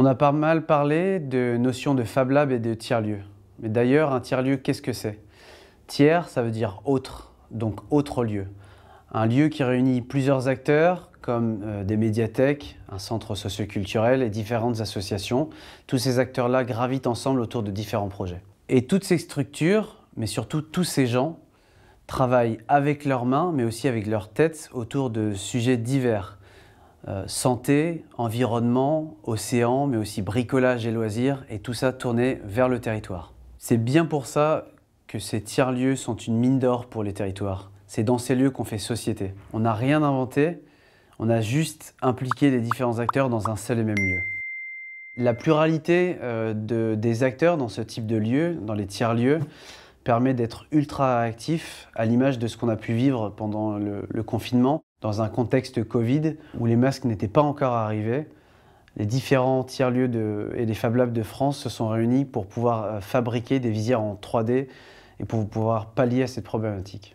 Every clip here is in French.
On a pas mal parlé de notions de Fab Lab et de tiers-lieu. Mais d'ailleurs, un tiers-lieu, qu'est-ce que c'est Tiers, ça veut dire autre, donc autre lieu. Un lieu qui réunit plusieurs acteurs, comme euh, des médiathèques, un centre socioculturel et différentes associations. Tous ces acteurs-là gravitent ensemble autour de différents projets. Et toutes ces structures, mais surtout tous ces gens, travaillent avec leurs mains, mais aussi avec leurs têtes, autour de sujets divers. Euh, santé, environnement, océan, mais aussi bricolage et loisirs, et tout ça tourné vers le territoire. C'est bien pour ça que ces tiers-lieux sont une mine d'or pour les territoires. C'est dans ces lieux qu'on fait société. On n'a rien inventé, on a juste impliqué les différents acteurs dans un seul et même lieu. La pluralité euh, des acteurs dans ce type de lieu, dans les tiers-lieux, permet d'être ultra actif, à l'image de ce qu'on a pu vivre pendant le, confinement, dans un contexte Covid où les masques n'étaient pas encore arrivés. Les différents tiers-lieux et les Fab Labs de France se sont réunis pour pouvoir euh, fabriquer des visières en 3D et pour pouvoir pallier à cette problématique.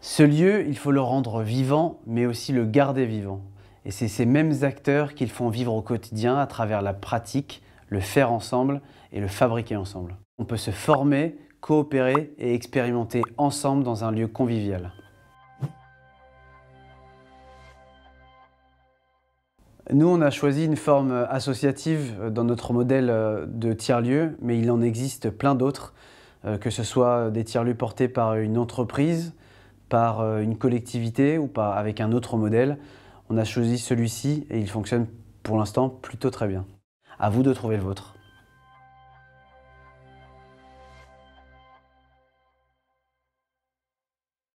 Ce lieu, il faut le rendre vivant, mais aussi le garder vivant. Et c'est ces mêmes acteurs qu'ils font vivre au quotidien à travers la pratique, le faire ensemble et le fabriquer ensemble. On peut se former, coopérer et expérimenter ensemble dans un lieu convivial. Nous, on a choisi une forme associative dans notre modèle euh, de tiers-lieu, mais il en existe plein d'autres, euh, que ce soit des tiers-lieux portés par une entreprise, par euh, une collectivité ou par, avec un autre modèle. On a choisi celui-ci et il fonctionne pour l'instant plutôt très bien. À vous de trouver le vôtre.